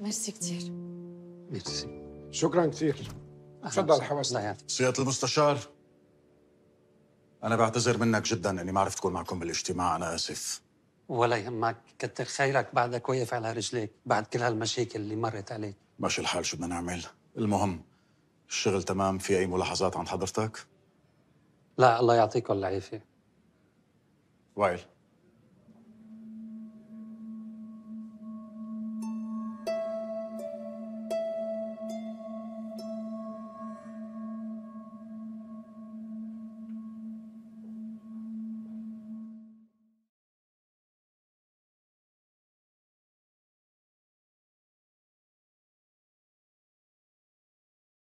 ميرسي كثير ميرسي شكرا كثير تفضل حواس الله سياده المستشار انا بعتذر منك جدا اني ما عرفت اكون معكم بالاجتماع انا اسف ولا يهمك كتر خيرك بعدك واقف على رجليك بعد كل هالمشاكل اللي مرت عليك ماشي الحال شو بدنا نعمل المهم الشغل تمام في اي ملاحظات عن حضرتك لا الله يعطيكم العافيه وائل